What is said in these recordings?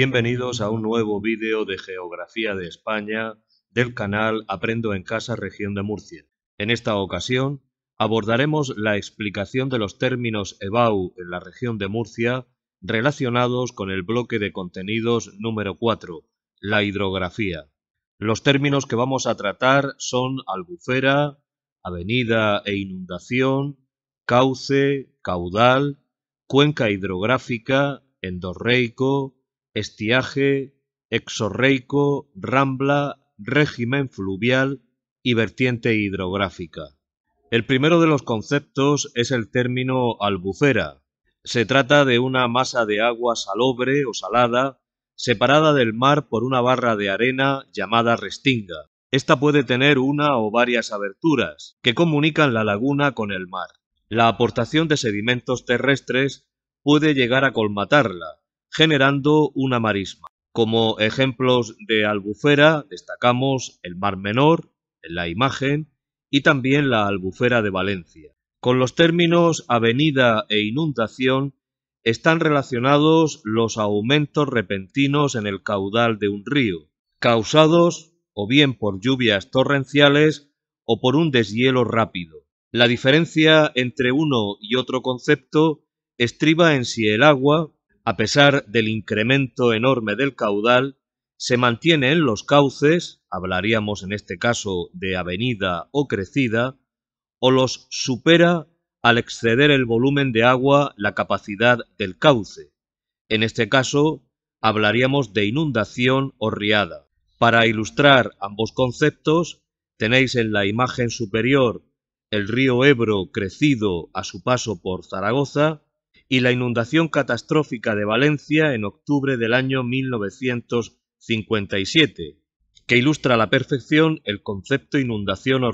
Bienvenidos a un nuevo vídeo de Geografía de España del canal Aprendo en Casa Región de Murcia. En esta ocasión abordaremos la explicación de los términos EBAU en la región de Murcia relacionados con el bloque de contenidos número 4, la hidrografía. Los términos que vamos a tratar son albufera, avenida e inundación, cauce, caudal, cuenca hidrográfica, endorreico, Estiaje, Exorreico, Rambla, régimen fluvial y vertiente hidrográfica. El primero de los conceptos es el término albufera. Se trata de una masa de agua salobre o salada separada del mar por una barra de arena llamada restinga. Esta puede tener una o varias aberturas que comunican la laguna con el mar. La aportación de sedimentos terrestres puede llegar a colmatarla, generando una marisma. Como ejemplos de albufera destacamos el Mar Menor, en la imagen y también la albufera de Valencia. Con los términos avenida e inundación están relacionados los aumentos repentinos en el caudal de un río, causados o bien por lluvias torrenciales o por un deshielo rápido. La diferencia entre uno y otro concepto estriba en si el agua, a pesar del incremento enorme del caudal, se mantienen los cauces, hablaríamos en este caso de avenida o crecida, o los supera al exceder el volumen de agua la capacidad del cauce. En este caso, hablaríamos de inundación o riada. Para ilustrar ambos conceptos, tenéis en la imagen superior el río Ebro crecido a su paso por Zaragoza y la inundación catastrófica de Valencia en octubre del año 1957, que ilustra a la perfección el concepto inundación o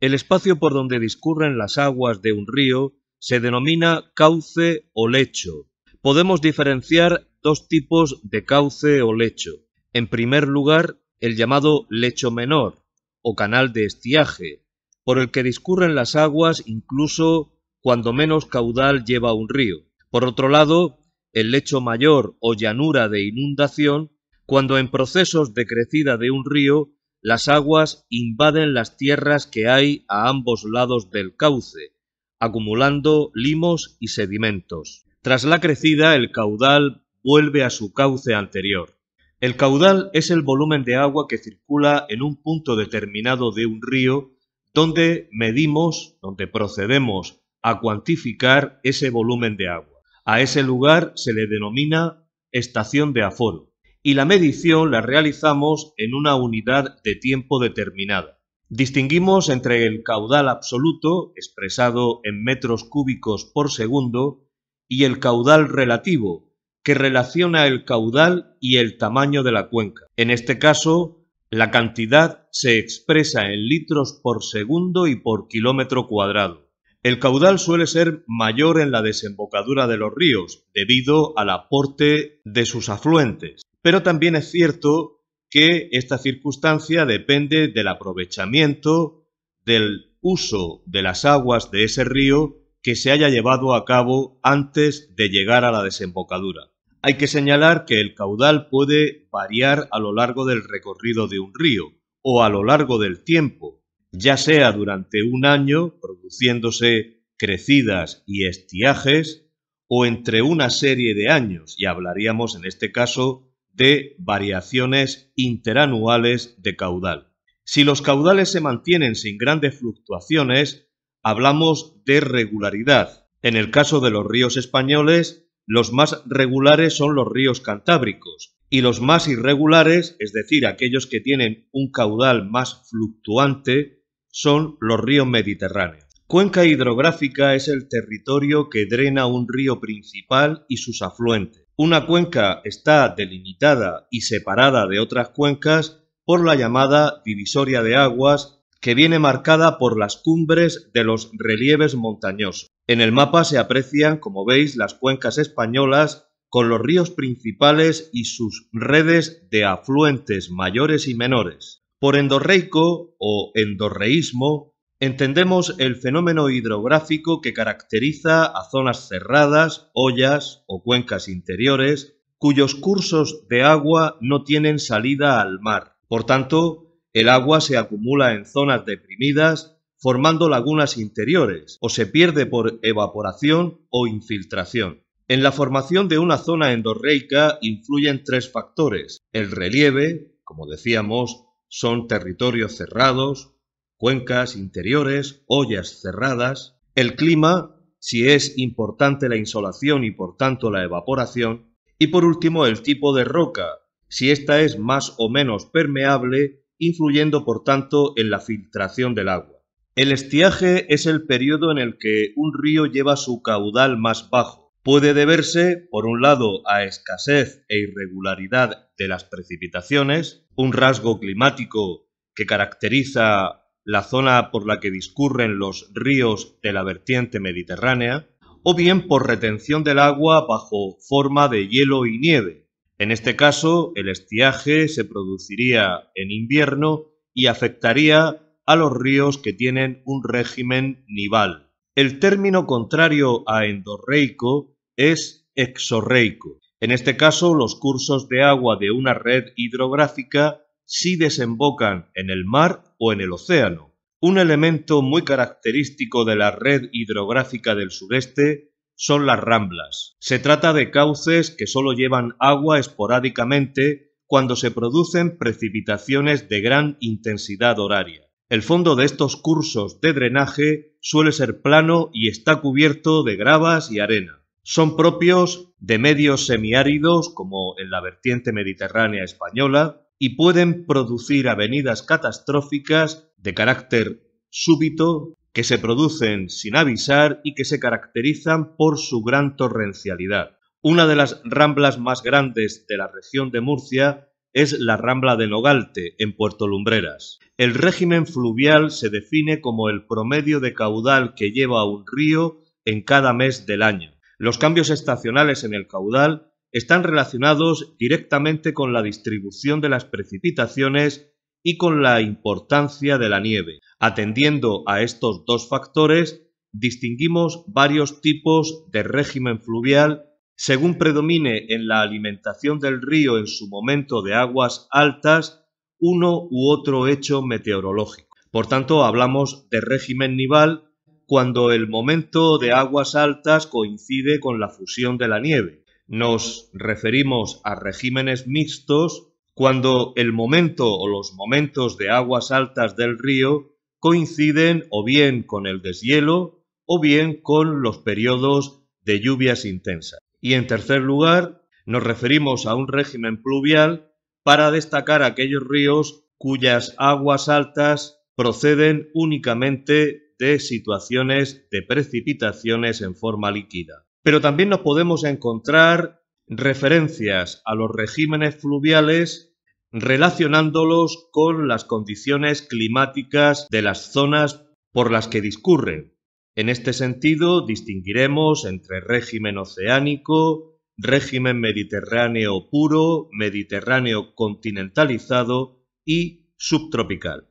El espacio por donde discurren las aguas de un río se denomina cauce o lecho. Podemos diferenciar dos tipos de cauce o lecho. En primer lugar, el llamado lecho menor, o canal de estiaje, por el que discurren las aguas incluso cuando menos caudal lleva un río. Por otro lado, el lecho mayor o llanura de inundación, cuando en procesos de crecida de un río, las aguas invaden las tierras que hay a ambos lados del cauce, acumulando limos y sedimentos. Tras la crecida, el caudal vuelve a su cauce anterior. El caudal es el volumen de agua que circula en un punto determinado de un río, donde medimos, donde procedemos a cuantificar ese volumen de agua. A ese lugar se le denomina estación de aforo y la medición la realizamos en una unidad de tiempo determinada. Distinguimos entre el caudal absoluto, expresado en metros cúbicos por segundo, y el caudal relativo, que relaciona el caudal y el tamaño de la cuenca. En este caso, la cantidad se expresa en litros por segundo y por kilómetro cuadrado. El caudal suele ser mayor en la desembocadura de los ríos, debido al aporte de sus afluentes. Pero también es cierto que esta circunstancia depende del aprovechamiento del uso de las aguas de ese río que se haya llevado a cabo antes de llegar a la desembocadura. Hay que señalar que el caudal puede variar a lo largo del recorrido de un río o a lo largo del tiempo, ya sea durante un año produciéndose crecidas y estiajes, o entre una serie de años, y hablaríamos en este caso de variaciones interanuales de caudal. Si los caudales se mantienen sin grandes fluctuaciones, hablamos de regularidad. En el caso de los ríos españoles, los más regulares son los ríos cantábricos y los más irregulares, es decir, aquellos que tienen un caudal más fluctuante, son los ríos mediterráneos. Cuenca hidrográfica es el territorio que drena un río principal y sus afluentes. Una cuenca está delimitada y separada de otras cuencas por la llamada divisoria de aguas que viene marcada por las cumbres de los relieves montañosos. En el mapa se aprecian, como veis, las cuencas españolas con los ríos principales y sus redes de afluentes mayores y menores. Por endorreico o endorreísmo entendemos el fenómeno hidrográfico que caracteriza a zonas cerradas, ollas o cuencas interiores cuyos cursos de agua no tienen salida al mar. Por tanto, el agua se acumula en zonas deprimidas formando lagunas interiores o se pierde por evaporación o infiltración. En la formación de una zona endorreica influyen tres factores, el relieve, como decíamos, son territorios cerrados, cuencas interiores, ollas cerradas. El clima, si es importante la insolación y por tanto la evaporación. Y por último, el tipo de roca, si ésta es más o menos permeable, influyendo por tanto en la filtración del agua. El estiaje es el periodo en el que un río lleva su caudal más bajo puede deberse, por un lado, a escasez e irregularidad de las precipitaciones, un rasgo climático que caracteriza la zona por la que discurren los ríos de la vertiente mediterránea, o bien por retención del agua bajo forma de hielo y nieve. En este caso, el estiaje se produciría en invierno y afectaría a los ríos que tienen un régimen nival. El término contrario a endorreico es exorreico. En este caso, los cursos de agua de una red hidrográfica sí desembocan en el mar o en el océano. Un elemento muy característico de la red hidrográfica del sureste son las ramblas. Se trata de cauces que solo llevan agua esporádicamente cuando se producen precipitaciones de gran intensidad horaria. El fondo de estos cursos de drenaje suele ser plano y está cubierto de gravas y arena son propios de medios semiáridos como en la vertiente mediterránea española y pueden producir avenidas catastróficas de carácter súbito que se producen sin avisar y que se caracterizan por su gran torrencialidad. Una de las ramblas más grandes de la región de Murcia es la Rambla de Nogalte, en Puerto Lumbreras. El régimen fluvial se define como el promedio de caudal que lleva un río en cada mes del año. Los cambios estacionales en el caudal están relacionados directamente con la distribución de las precipitaciones y con la importancia de la nieve. Atendiendo a estos dos factores, distinguimos varios tipos de régimen fluvial según predomine en la alimentación del río en su momento de aguas altas uno u otro hecho meteorológico. Por tanto, hablamos de régimen nival cuando el momento de aguas altas coincide con la fusión de la nieve. Nos referimos a regímenes mixtos cuando el momento o los momentos de aguas altas del río coinciden o bien con el deshielo o bien con los periodos de lluvias intensas. Y en tercer lugar, nos referimos a un régimen pluvial para destacar aquellos ríos cuyas aguas altas proceden únicamente de situaciones de precipitaciones en forma líquida. Pero también nos podemos encontrar referencias a los regímenes fluviales relacionándolos con las condiciones climáticas de las zonas por las que discurren. En este sentido, distinguiremos entre régimen oceánico, régimen mediterráneo puro, mediterráneo continentalizado y subtropical.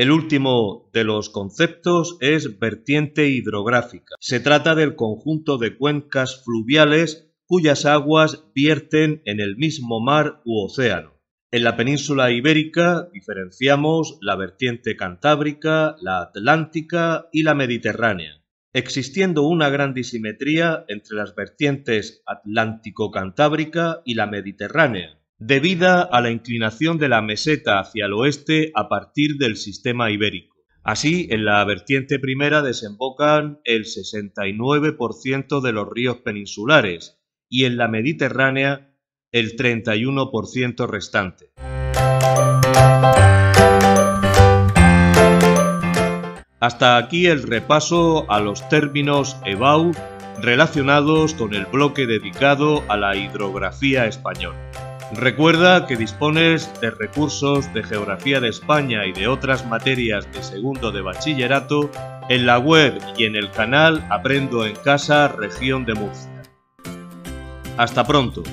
El último de los conceptos es vertiente hidrográfica. Se trata del conjunto de cuencas fluviales cuyas aguas vierten en el mismo mar u océano. En la península ibérica diferenciamos la vertiente cantábrica, la atlántica y la mediterránea, existiendo una gran disimetría entre las vertientes atlántico-cantábrica y la mediterránea, debida a la inclinación de la meseta hacia el oeste a partir del sistema ibérico. Así, en la vertiente primera desembocan el 69% de los ríos peninsulares y en la mediterránea el 31% restante. Hasta aquí el repaso a los términos EBAU relacionados con el bloque dedicado a la hidrografía española. Recuerda que dispones de recursos de Geografía de España y de otras materias de segundo de bachillerato en la web y en el canal Aprendo en Casa, región de Murcia. Hasta pronto.